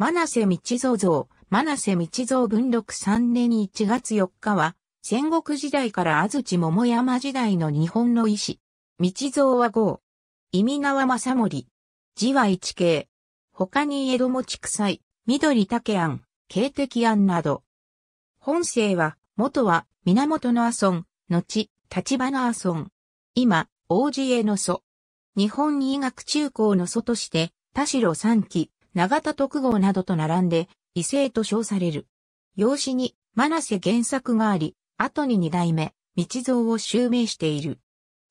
真瀬道蔵像、真瀬道蔵文禄3年1月4日は、戦国時代から安土桃山時代の日本の医師。道蔵は号。意味川正森。字は一形。他に江戸も臭い、緑竹庵、慶笛庵など。本姓は、元は、源の阿孫、後、立花阿孫。今、王子への祖。日本医学中高の祖として、田代三期、長田徳号などと並んで、異性と称される。養子に、真瀬原作があり、後に二代目、道蔵を襲名している。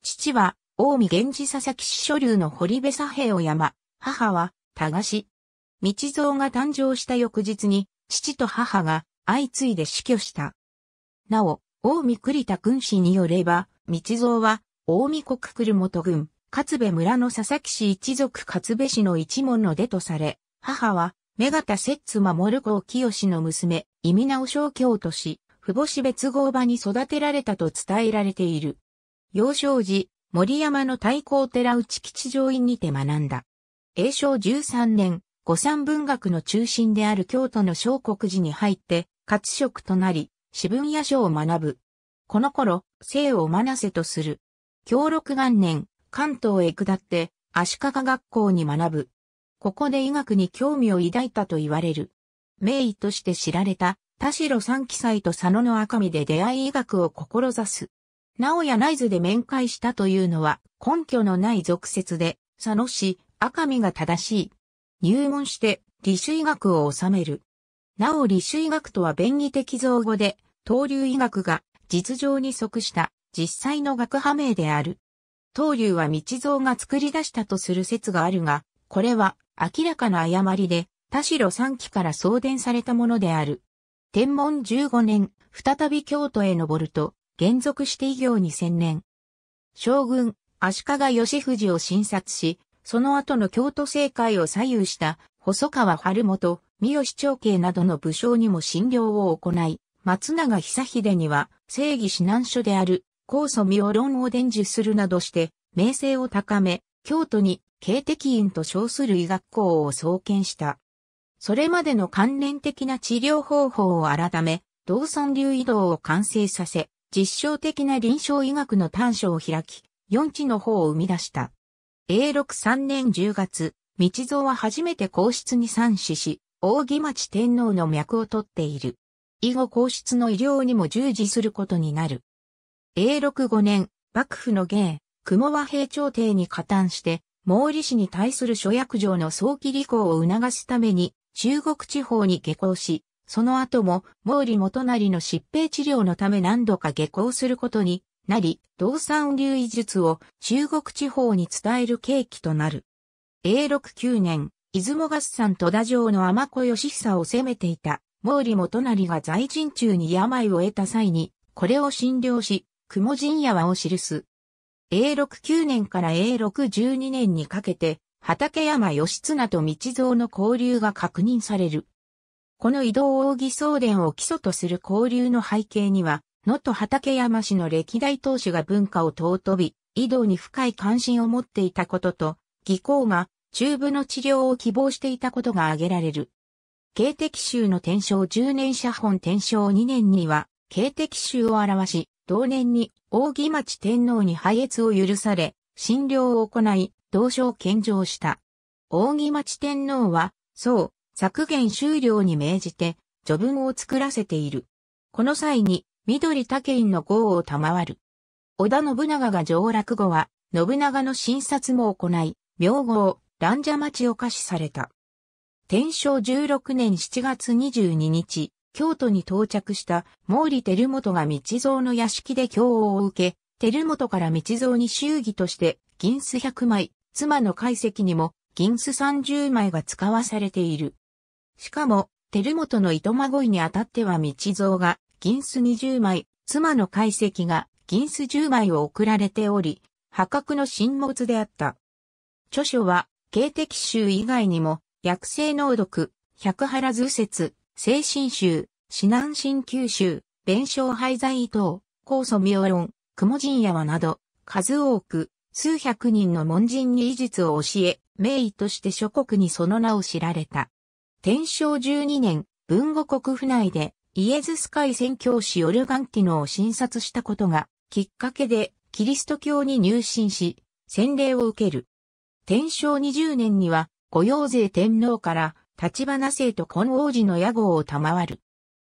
父は、近江源氏佐々木氏所流の堀部佐平を山、母は、田賀氏。道蔵が誕生した翌日に、父と母が相次いで死去した。なお、近江栗田君氏によれば、道蔵は、近江国留元軍、勝部村の佐々木氏一族勝部氏の一門の出とされ、母は、目方摂津守子清の娘、意味直正京都市、父母市別号場に育てられたと伝えられている。幼少時、森山の太閤寺内吉上院にて学んだ。永正13年、五三文学の中心である京都の小国寺に入って、活職となり、私文野書を学ぶ。この頃、生を学せとする。京六元年、関東へ下って、足利学校に学ぶ。ここで医学に興味を抱いたと言われる。名医として知られた田代三奇斎と佐野の赤身で出会い医学を志す。直屋内図で面会したというのは根拠のない俗説で、佐野氏、赤身が正しい。入門して、理種医学を治める。なお理種医学とは便宜的造語で、東流医学が実情に即した実際の学派名である。東流は道造が作り出したとする説があるが、これは明らかな誤りで、田代三期から送電されたものである。天文15年、再び京都へ登ると、現属して異業に専念。将軍、足利義藤を診察し、その後の京都政界を左右した、細川晴元、三好長慶などの武将にも診療を行い、松永久秀には、正義指南書である、高祖明論を伝授するなどして、名声を高め、京都に警笛院と称する医学校を創建した。それまでの関連的な治療方法を改め、同村流移動を完成させ、実証的な臨床医学の短所を開き、四地の方を生み出した。永禄3年10月、道蔵は初めて皇室に参死し、大木町天皇の脈を取っている。以後皇室の医療にも従事することになる。永禄5年、幕府の芸、雲和平朝廷に加担して、毛利氏に対する諸役場の早期履行を促すために中国地方に下校し、その後も毛利元就の疾病治療のため何度か下校することになり、道産流医術を中国地方に伝える契機となる。永禄9年、出雲合算戸田城の天子義久を攻めていた毛利元就が在陣中に病を得た際に、これを診療し、雲陣屋和を記す A69 年から A612 年にかけて、畠山義綱と道蔵の交流が確認される。この移動奥義送伝を基礎とする交流の背景には、野と畠山氏の歴代当主が文化を尊び、移動に深い関心を持っていたことと、技巧が中部の治療を希望していたことが挙げられる。慶敵衆の天正10年写本天正2年には、慶敵衆を表し、同年に大木町天皇に拝謁を許され、診療を行い、同を献上した。大木町天皇は、そう、削減終了に命じて、序文を作らせている。この際に、緑竹院の号を賜る。織田信長が上落後は、信長の診察も行い、名号、蘭者町を貸しされた。天正16年7月22日、京都に到着した毛利輝元が道蔵の屋敷で教応を受け、輝元から道蔵に祝儀として銀子100枚、妻の解析にも銀子30枚が使わされている。しかも、輝元の糸まごいにあたっては道蔵が銀子20枚、妻の解析が銀子10枚を送られており、破格の新物であった。著書は、警的集以外にも、薬性濃毒、百原図説、精神宗、死南神九州、弁償廃材伊藤、高祖明論、雲神谷など、数多く、数百人の門人に医術を教え、名医として諸国にその名を知られた。天正12年、文後国府内で、イエズス会宣教師オルガンティノを診察したことが、きっかけで、キリスト教に入信し、洗礼を受ける。天正20年には、御用税天皇から、立花生と金王寺の屋号を賜る。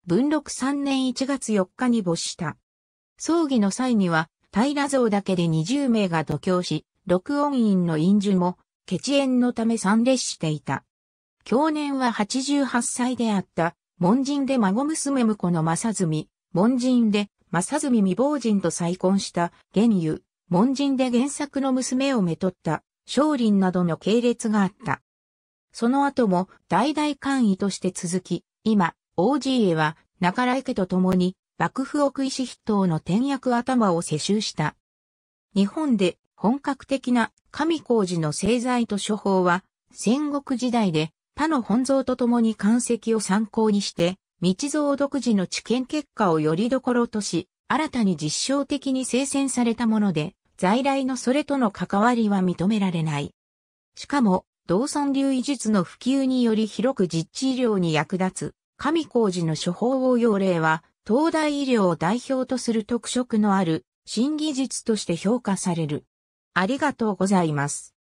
文禄3年1月4日に没した。葬儀の際には、平像だけで20名が度胸し、録音院の院樹も、血縁のため参列していた。去年は88歳であった、門人で孫娘婿の正純、門人で正純未亡人と再婚した玄友、門人で原作の娘をめとった、少林などの系列があった。その後も代々官位として続き、今、王子家は中良家と共に幕府奥医師筆頭の天役頭を世襲した。日本で本格的な上工寺の製材と処方は戦国時代で他の本像と共に漢石を参考にして道造独自の知見結果をよりどころとし新たに実証的に生鮮されたもので在来のそれとの関わりは認められない。しかも道産流医術の普及により広く実地医療に役立つ、上工事の処方応用例は、東大医療を代表とする特色のある新技術として評価される。ありがとうございます。